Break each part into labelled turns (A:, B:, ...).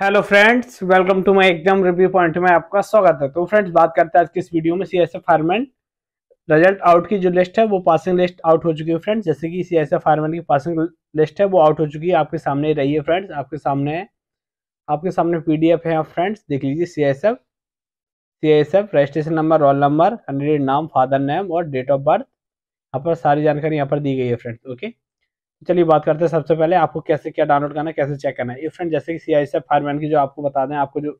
A: hello friends welcome to my exam review point में आपका स्वागत है तो फ्रेंड्स बात करते हैं आज की इस वीडियो में C S F result out की जो लिस्ट है वो पासिंग लिस्ट आउट हो चुकी है फ्रेंड्स जैसे कि सी एस एफ की पासिंग लिस्ट है वो आउट हो चुकी है आपके सामने रही है फ्रेंड्स आपके सामने आपके सामने पी है आप फ्रेंड्स देख लीजिए C S F C S F registration number roll number candidate नाम फादर नेम और डेट ऑफ बर्थ यहाँ पर सारी जानकारी यहाँ पर दी गई है फ्रेंड्स ओके चलिए बात करते हैं सबसे पहले आपको कैसे क्या डाउनलोड करना है कैसे चेक करना है ये फ्रेंड जैसे कि सी आई फायरमैन की जो आपको बता दें आपको जो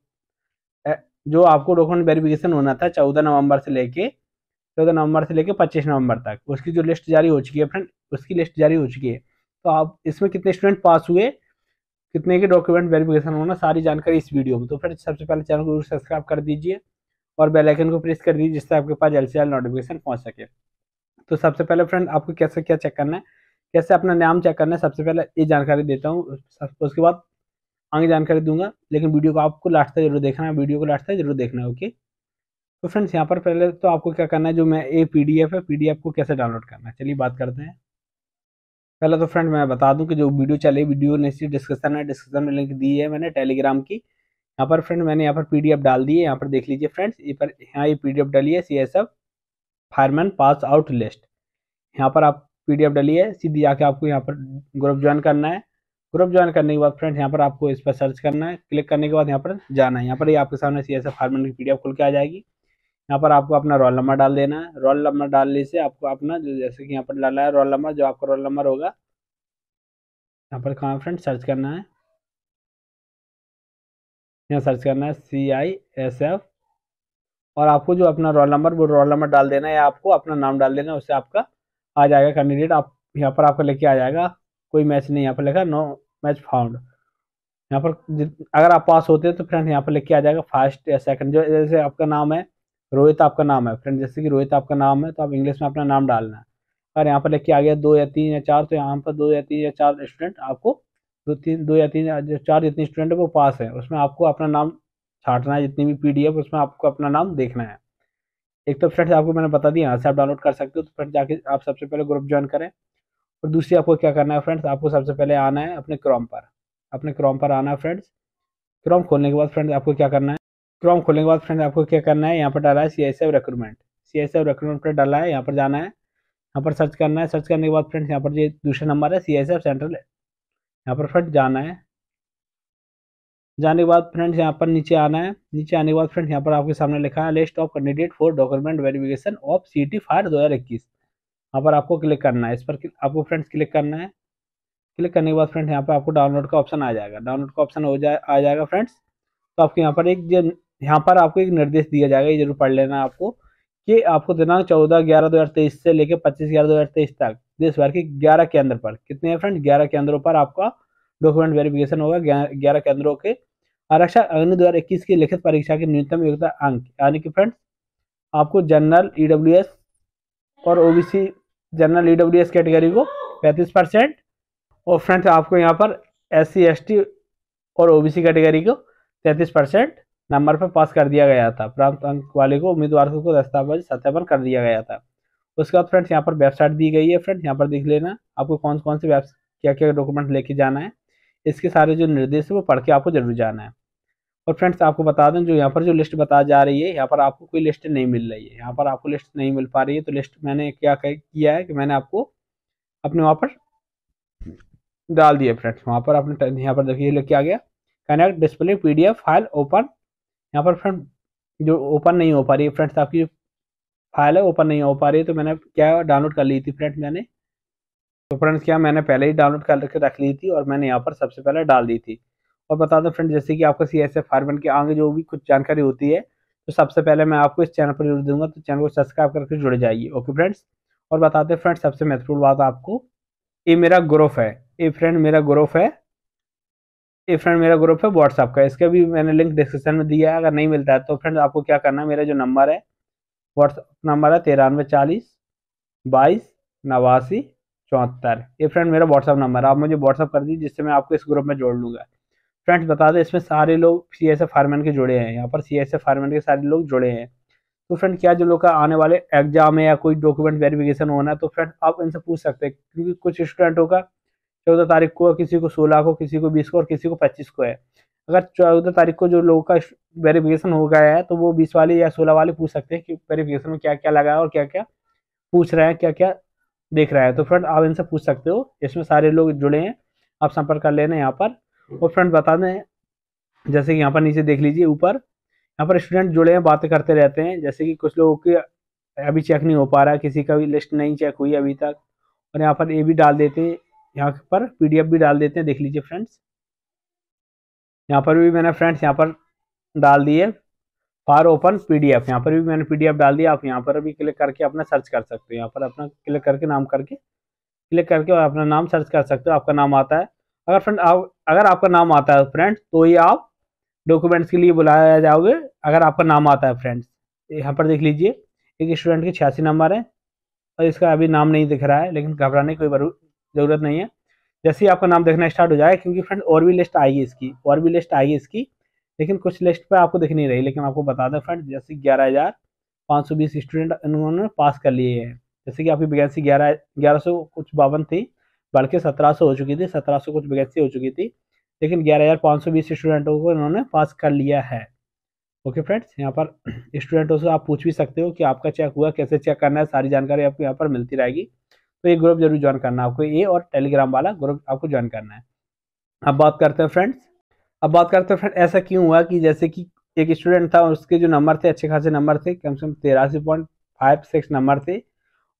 A: जो आपको डॉक्यूमेंट वेरिफिकेशन होना था चौदह नवंबर से लेके चौदह नवंबर से लेके पच्चीस नवंबर तक उसकी जो लिस्ट जारी हो चुकी है फ्रेंड उसकी लिस्ट जारी हो चुकी है तो आप इसमें कितने स्टूडेंट पास हुए कितने के डॉक्यूमेंट वेरिफिकेशन होना सारी जानकारी इस वीडियो में तो फ्रेंड सबसे पहले चैनल को सब्सक्राइब कर दीजिए और बेल आइकन को प्रेस कर दीजिए जिससे आपके पास जल्द से जल्द नोटिफिकेशन पहुंच सके तो सबसे पहले फ्रेंड आपको कैसे क्या चेक करना है कैसे अपना नाम चेक करना है सबसे पहले ये जानकारी देता हूँ उसके बाद आगे जानकारी दूंगा लेकिन वीडियो को आपको लास्ट तक जरूर देखना है वीडियो को लास्ट तक जरूर देखना है ओके तो फ्रेंड्स यहाँ पर पहले तो आपको क्या करना है जो मैं ए पी डी एफ है पी डी एफ को कैसे डाउनलोड करना है चलिए बात करते हैं पहले तो फ्रेंड मैं बता दूं कि जो वीडियो चले वीडियो नेक्स्ट डिस्कशन है डिस्कशन में लिंक दी है मैंने टेलीग्राम की यहाँ पर फ्रेंड मैंने यहाँ पर पीडीएफ डाल दी है यहाँ पर देख लीजिए फ्रेंड्स ये पर यहाँ ये पीडीएफ डाली है C S F fireman pass out list यहाँ पर आप पीडीएफ डली है सीधी जाके आपको यहाँ पर ग्रुप ज्वाइन करना है ग्रुप ज्वाइन करने के बाद फ्रेंड यहाँ पर आपको इस पर सर्च करना है क्लिक करने के बाद यहाँ पर जाना है यहाँ पर ही आपके सामने सी एस की पी खुल के आ जाएगी यहाँ पर आपको अपना रोल नंबर डाल देना है रोल नंबर डालने से आपको अपना जैसे कि यहाँ पर डाला है रोल नंबर जो आपका रोल नंबर होगा यहाँ पर कहाँ फ्रेंड सर्च करना है यहाँ सर्च करना है सी आई एस एफ और आपको जो अपना रोल नंबर वो रोल नंबर डाल देना है या आपको अपना नाम डाल देना है उससे आपका आ जाएगा कैंडिडेट आप यहाँ पर आपको लेके आ जाएगा कोई मैच नहीं यहाँ पर लिखा नो मैच फाउंड यहाँ पर अगर आप पास होते हैं तो फ्रेंड यहाँ पर लेके आ जाएगा फर्स्ट या सेकंड जो जैसे आपका नाम है रोहित आपका नाम है फ्रेंड जैसे कि रोहित आपका नाम है तो आप इंग्लिश में अपना नाम डालना है अगर यहाँ पर लेके के आ गया दो या तीन या चार तो यहाँ पर दो या तीन या चार स्टूडेंट आपको दो तीन दो या तीन या चार जितने स्टूडेंट है वो पास है उसमें आपको अपना नाम छाटना है जितनी भी पी उसमें आपको अपना नाम देखना है एक तो फ्रेंड्स आपको मैंने बता दिया यहाँ से आप डाउनलोड कर सकते हो तो फ्रेंड्स जाके आप सबसे पहले ग्रुप ज्वाइन करें और दूसरी आपको क्या करना है फ्रेंड्स आपको सबसे पहले आना है अपने क्रोम पर अपने क्रोम पर आना है फ्रेंड्स क्रोम खोलने के बाद फ्रेंड्स आपको क्या करना है क्रोम खोलने के बाद फ्रेंड्स आपको क्या करना है यहाँ पर डाला है C S F recruitment C S F recruitment पर डाला है यहाँ पर जाना है यहाँ पर सर्च करना है सर्च करने के बाद फ्रेंड्स यहाँ पर ये दूसरा नंबर है सी एस एफ सेंट्रल यहाँ पर फ्रेंड्स जाना है जाने के बाद फ्रेंड्स यहाँ पर नीचे आना है नीचे आने के बाद फ्रेंड्स यहाँ पर आपके सामने लिखा है list of candidate for document verification of C T fire दो यहाँ पर आपको क्लिक करना है इस पर आपको फ्रेंड्स क्लिक करना है क्लिक करने के बाद फ्रेंड्स यहाँ पर आपको डाउनलोड का ऑप्शन आ जाएगा डाउनलोड का ऑप्शन हो जाए आ जाएगा फ्रेंड्स तो आपके यहाँ पर एक यहाँ पर आपको एक निर्देश दिया जाएगा ये जरूर पढ़ लेना आपको कि आपको दिनांक चौदह ग्यारह दो हज़ार तेईस से लेकर पच्चीस ग्यारह दो हज़ार तेईस तक देश भर के ग्यारह केंद्र पर कितने हैं फ्रेंड्स ग्यारह केंद्रों पर आपका डॉक्यूमेंट वेरिफिकेशन होगा ग्यारह केंद्रों के आरक्षा अग्नि दो की लिखित परीक्षा के न्यूनतम योग्यता अंक यानी कि फ्रेंड्स आपको जनरल ई और ओबीसी जनरल ई कैटेगरी को पैंतीस परसेंट और फ्रेंड्स आपको यहाँ पर एस सी और ओबीसी कैटेगरी को तैंतीस परसेंट नंबर पर पास कर दिया गया था प्राप्त अंक वाले को उम्मीदवार को दस्तावेज सत्यापन कर दिया गया था उसके बाद फ्रेंड्स यहाँ पर वेबसाइट दी गई है फ्रेंड्स यहाँ पर देख लेना आपको कौन कौन से वेब क्या क्या डॉक्यूमेंट लेके जाना है इसके सारे जो निर्देश है वो पढ़ के आपको जरूर जाना है और फ्रेंड्स आपको बता दें जो यहाँ पर जो लिस्ट बता जा रही है यहाँ पर आपको कोई लिस्ट नहीं मिल रही है यहाँ पर आपको लिस्ट नहीं मिल पा रही है तो लिस्ट मैंने क्या किया है कि मैंने आपको अपने वहाँ पर डाल दिया फ्रेंड्स वहाँ पर आपने यहाँ पर देखिए लिख आ गया connect display PDF file open यहाँ पर फ्रेंड जो ओपन नहीं हो पा रही है फ्रेंड्स आपकी फाइल है ओपन नहीं हो पा रही है तो मैंने क्या डाउनलोड कर ली थी फ्रेंड्स मैंने तो फ्रेंड्स क्या मैंने पहले ही डाउनलोड करके रख ली थी और मैंने यहाँ पर सबसे पहले डाल दी थी और बता दो फ्रेंड जैसे कि आपको सी एस एफ फार्मेट के आगे जो भी कुछ जानकारी होती है तो सबसे पहले मैं आपको इस चैनल पर जुड़ दूंगा तो चैनल को सब्सक्राइब करके जुड़ जाइए ओके फ्रेंड्स और बताते हैं फ्रेंड्स सबसे महत्वपूर्ण बात आपको ये मेरा ग्रुप है ये फ्रेंड मेरा ग्रुप है ये फ्रेंड मेरा ग्रुप है व्हाट्सअप का इसका भी मैंने लिंक डिस्क्रिप्शन में दिया है अगर नहीं मिलता है तो फ्रेंड आपको क्या करना है मेरा जो नंबर है व्हाट्सअप नंबर है तिरानवे चालीस बाईस नवासी चौहत्तर ये फ्रेंड मेरा व्हाट्सअप नंबर है आप मुझे व्हाट्सअप कर दीजिए जिससे मैं आपको इस ग्रुप में जोड़ लूँगा फ्रेंड्स बता दें इसमें सारे लोग सी एस के जुड़े हैं यहाँ पर सी एस के सारे लोग जुड़े हैं तो फ्रेंड क्या जो लोग का आने वाले एग्जाम है या कोई डॉक्यूमेंट वेरिफिकेशन होना है तो फ्रेंड आप इनसे पूछ सकते हैं क्योंकि कुछ स्टूडेंटों का चौदह तारीख को किसी को सोलह को किसी को बीस को और किसी को पच्चीस को है अगर चौदह तारीख को जो लोगों का वेरिफिकेशन हो गया है तो वो बीस वाले या सोलह वाले पूछ सकते हैं कि वेरिफिकेशन में क्या क्या लगा है और क्या क्या पूछ रहे हैं क्या क्या देख रहा है तो फ्रेंड आप इनसे पूछ सकते हो इसमें सारे लोग जुड़े हैं आप संपर्क कर लेना यहाँ पर और फ्रेंड बता दें जैसे कि यहाँ पर नीचे देख लीजिए ऊपर यहाँ पर स्टूडेंट जुड़े हैं बातें करते रहते हैं जैसे कि कुछ लोगों की अभी चेक नहीं हो पा रहा किसी का भी लिस्ट नहीं चेक हुई अभी तक और यहाँ पर ये भी डाल देते हैं यहाँ पर पी भी डाल देते हैं देख लीजिए फ्रेंड्स यहाँ पर भी मैंने फ्रेंड्स यहाँ पर डाल दिए फार ओपन पीडीएफ यहाँ पर भी मैंने पीडीएफ डाल दिया आप यहाँ पर भी क्लिक करके अपना सर्च कर सकते हो यहाँ पर अपना क्लिक करके नाम करके क्लिक करके और अपना नाम सर्च कर सकते हो आपका नाम आता है अगर फ्रेंड आप अगर आपका नाम आता है फ्रेंड तो ही आप डॉक्यूमेंट्स के लिए बुलाया जाओगे अगर आपका नाम आता है फ्रेंड्स यहाँ पर देख लीजिए एक स्टूडेंट के छियासी नंबर है और इसका अभी नाम नहीं दिख रहा है लेकिन घबराने की कोई ज़रूरत नहीं है जैसे ही आपका नाम देखना स्टार्ट हो जाएगा क्योंकि फ्रेंड और भी लिस्ट आएगी इसकी और भी लिस्ट आएगी इसकी लेकिन कुछ लिस्ट पे आपको दिख नहीं रही लेकिन आपको बता दें फ्रेंड जैसे ग्यारह हज़ार पाँच सौ बीस स्टूडेंट इन्होंने पास कर लिए हैं जैसे कि आपकी वैकेंसी ग्यारह ग्यारह सौ कुछ बावन थी बढ़ के सत्रह सौ हो चुकी थी सत्रह सौ कुछ वैकेंसी हो चुकी थी लेकिन ग्यारह हज़ार पाँच सौ बीस स्टूडेंटों को इन्होंने पास कर लिया है ओके फ्रेंड्स यहाँ पर स्टूडेंटों से आप पूछ भी सकते हो कि आपका चेक हुआ कैसे चेक करना है सारी जानकारी आपको यहाँ पर मिलती रहेगी तो ये ग्रुप जरूर ज्वाइन करना है आपको ये और टेलीग्राम वाला ग्रुप आपको ज्वाइन करना है अब बात करते हैं फ्रेंड्स अब बात करते हैं फ्रेंड ऐसा क्यों हुआ कि जैसे कि एक स्टूडेंट था उसके जो नंबर थे अच्छे खासे नंबर थे कम से कम तेरासी पॉइंट फाइव सिक्स नंबर थे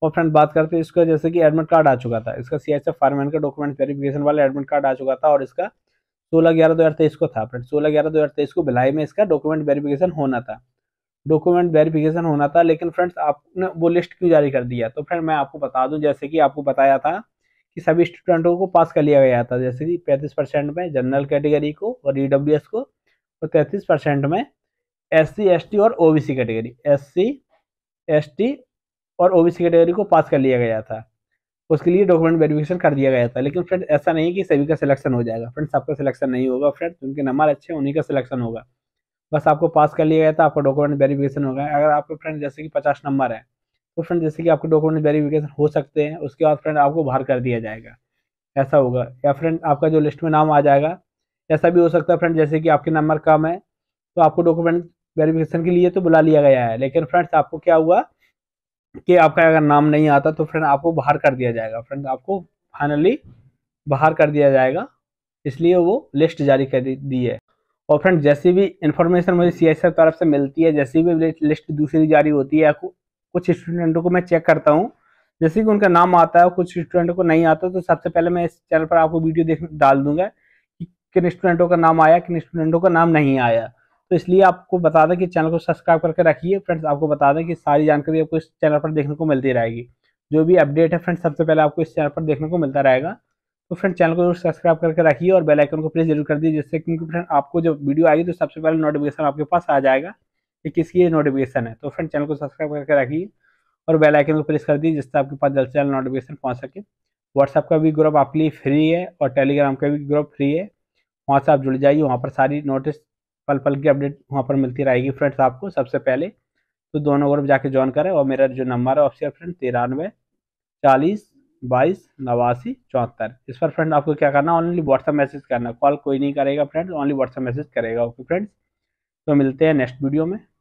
A: और फ्रेंड बात करते हैं इसका जैसे कि एडमिट कार्ड आ चुका था इसका सी एच एफ फार्मेन का डॉक्यूमेंट वेरिफिकेशन वाला एडमिट कार्ड आ चुका था और इसका सोलह ग्यारह दो हज़ार तेईस को था फ्रेंड सोलह ग्यारह दो हज़ार तेईस को भिलाई में इसका डॉक्यूमेंट वेरिफिकेशन होना था डॉक्यूमेंट वेरिफिकेशन होना था लेकिन फ्रेंड्स आपने वो लिस्ट क्यों जारी कर दिया तो फ्रेंड मैं आपको बता दूं जैसे कि आपको बताया था कि सभी स्टूडेंटों को पास कर लिया गया था जैसे कि पैंतीस परसेंट में जनरल कैटेगरी को और ई e को और तैंतीस परसेंट में एस सी और ओ कैटेगरी एस सी और ओ कैटेगरी को पास कर लिया गया था उसके लिए डॉक्यूमेंट वेरिफिकेशन कर दिया गया था लेकिन फ्रेंड ऐसा नहीं कि सभी का सिलेक्शन हो जाएगा फ्रेंड सबका सिलेक्शन नहीं होगा फ्रेंड जिनके नंबर अच्छे हैं उन्हीं का सिलेक्शन होगा बस आपको पास कर लिया गया था आपका डॉक्यूमेंट वेरिफिकेशन होगा अगर आपके फ्रेंड जैसे कि पचास नंबर है तो फ्रेंड जैसे कि आपके डॉक्यूमेंट वेरीफिकेशन हो सकते हैं उसके बाद फ्रेंड आपको बाहर कर दिया जाएगा ऐसा होगा या फ्रेंड आपका जो लिस्ट में नाम आ जाएगा ऐसा भी हो सकता है फ्रेंड जैसे कि आपके नंबर कम है तो आपको डॉक्यूमेंट वेरीफिकेशन के लिए तो बुला लिया गया है लेकिन फ्रेंड्स आपको क्या हुआ कि आपका अगर नाम नहीं आता तो फ्रेंड आपको बाहर कर दिया जाएगा फ्रेंड आपको फाइनली बाहर कर दिया जाएगा इसलिए वो लिस्ट जारी कर दी है और फ्रेंड जैसी भी इन्फॉर्मेशन मुझे सी तरफ से मिलती है जैसी भी लिस्ट दूसरी जारी होती है कुछ स्टूडेंटों को मैं चेक करता हूँ जैसे कि उनका नाम आता है कुछ स्टूडेंटों को नहीं आता तो सबसे पहले मैं इस चैनल पर आपको वीडियो देख डाल दूंगा कि किन स्टूडेंटों का नाम आया किन स्टूडेंटों का नाम नहीं आया तो इसलिए आपको बता दें कि चैनल को सब्सक्राइब करके रखिए फ्रेंड्स आपको बता दें कि सारी जानकारी आपको इस चैनल पर देखने को मिलती रहेगी जो भी अपडेट है फ्रेंड्स सबसे पहले आपको इस चैनल पर देखने को मिलता रहेगा तो फ्रेंड चैनल को जरूर सब्सक्राइब करके रखिए और बेल आइकन को प्रेस जरूर कर दीजिए जिससे क्योंकि फ्रेंड आपको जब वीडियो आएगी तो सबसे पहले नोटिफिकेशन आपके पास आ जाएगा कि किसकी नोटिफिकेशन है तो फ्रेंड चैनल को सब्सक्राइब करके रखिए और बेल आइकन को प्रेस कर दीजिए जिससे आपके पास जल्द से जल्द नोटिफिकेशन पहुंच सके व्हाट्सअप का भी ग्रुप आपके लिए फ्री है और टेलीग्राम का भी ग्रुप फ्री है वहाँ से आप जुड़ जाइए वहाँ पर सारी नोटिस पल पल की अपडेट वहाँ पर मिलती रहेगी फ्रेंड्स आपको सबसे पहले तो दोनों ग्रुप जाके ज्वाइन करें और मेरा जो नंबर है ऑफिसियल फ्रेंड तिरानवे चालीस बाईस नवासी चौहत्तर इस पर फ्रेंड आपको क्या करना ओनली व्हाट्सअप मैसेज करना कॉल कोई नहीं करेगा फ्रेंड ओनली व्हाट्सअप मैसेज करेगा ओके फ्रेंड्स तो मिलते हैं नेक्स्ट वीडियो में